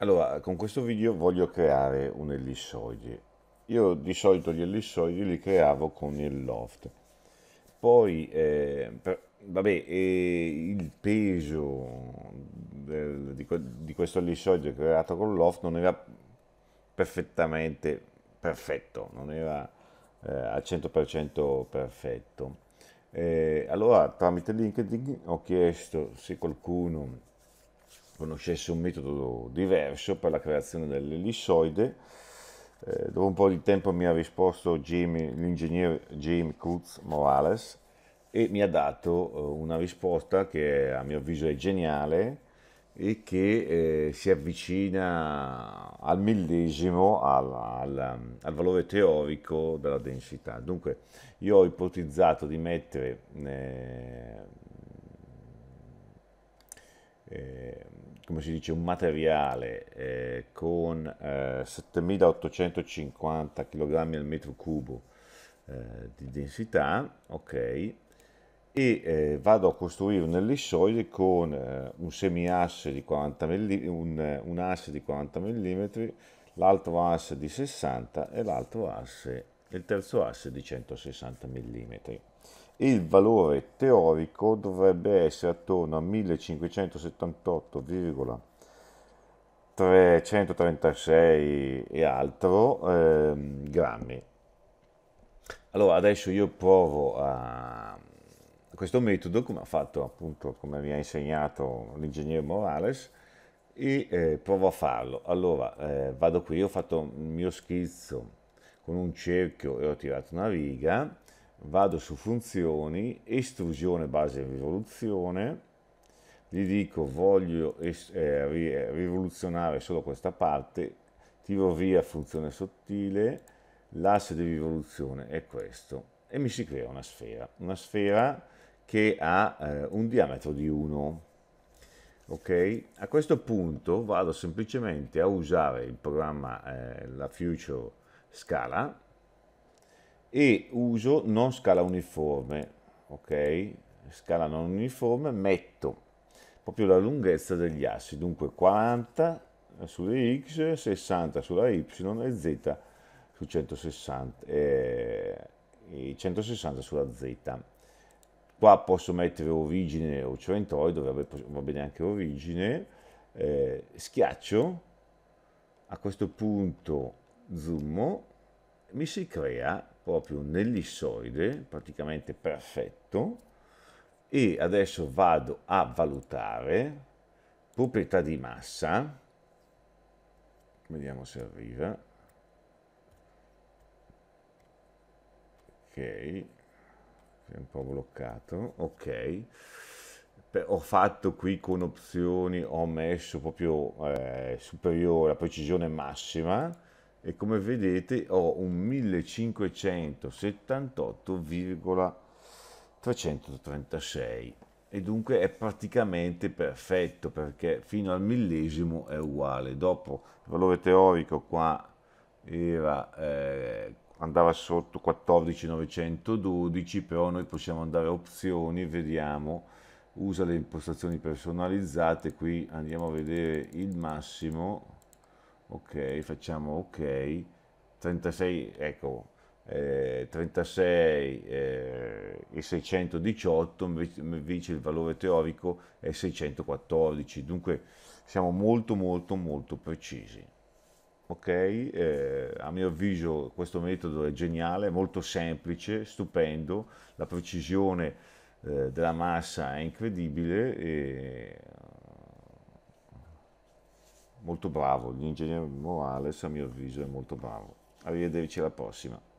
Allora, con questo video voglio creare un ellissoide. Io di solito gli ellissoidi li creavo con il loft. Poi, eh, per, vabbè, eh, il peso del, di, di, questo ellissoide creato con loft non era perfettamente perfetto, non era eh, al 100% perfetto. Eh, allora, tramite LinkedIn ho chiesto se qualcuno conoscesse un metodo diverso per la creazione dell'ellissoide. Eh, dopo un po' di tempo mi ha risposto Jamie, l'ingegnere James Cruz Morales e mi ha dato eh, una risposta che a mio avviso è geniale e che eh, si avvicina al millesimo al, al, al, valore teorico della densità. Dunque io ho ipotizzato di mettere eh, Ehm, come si dice, un materiale eh, con eh, 7850 kg al metro cubo eh, di densità, ok, e eh, vado a costruire un ellissoide con eh, un semiasse di 40 mm, un, un asse di 40 mm, l'altro asse di 60 e l'altro asse il terzo asse di 160 mm. Il valore teorico dovrebbe essere attorno a 1578,336 e altro eh, grammi. Allora adesso io provo a questo metodo come ha fatto appunto come mi ha insegnato l'ingegnere Morales e eh, provo a farlo. Allora eh, vado qui, ho fatto il mio schizzo con un cerchio e ho tirato una riga, vado su funzioni, estrusione base rivoluzione, gli dico voglio eh, eh, rivoluzionare solo questa parte, tiro via funzione sottile, l'asse di rivoluzione è questo e mi si crea una sfera, una sfera che ha eh, un diametro di 1. Ok? A questo punto vado semplicemente a usare il programma, eh, la Future scala e uso non scala uniforme, ok? Scala non uniforme, metto proprio la lunghezza degli assi, dunque 40 sulle x, 60 sulla y e z su 160, eh, 160 sulla z. Qua posso mettere origine o centroid, cioè va bene anche origine, eh, schiaccio, a questo punto zoom mi si crea proprio un nell'issoide praticamente perfetto e adesso vado a valutare proprietà di massa vediamo se arriva ok è un po' bloccato ok ho fatto qui con opzioni ho messo proprio eh, superiore la precisione massima e come vedete ho un 1578,336 e dunque è praticamente perfetto perché fino al millesimo è uguale dopo il valore teorico qua era, eh, andava sotto 14912 però noi possiamo andare a opzioni vediamo usa le impostazioni personalizzate qui andiamo a vedere il massimo ok, facciamo ok, 36, ecco, eh, 36 eh, e 618 invece il valore teorico è 614 dunque siamo molto molto molto precisi ok eh, a mio avviso questo metodo è geniale molto semplice stupendo la precisione eh, della massa è incredibile e molto bravo, l'ingegnere Morales a mio avviso è molto bravo. Arrivederci alla prossima.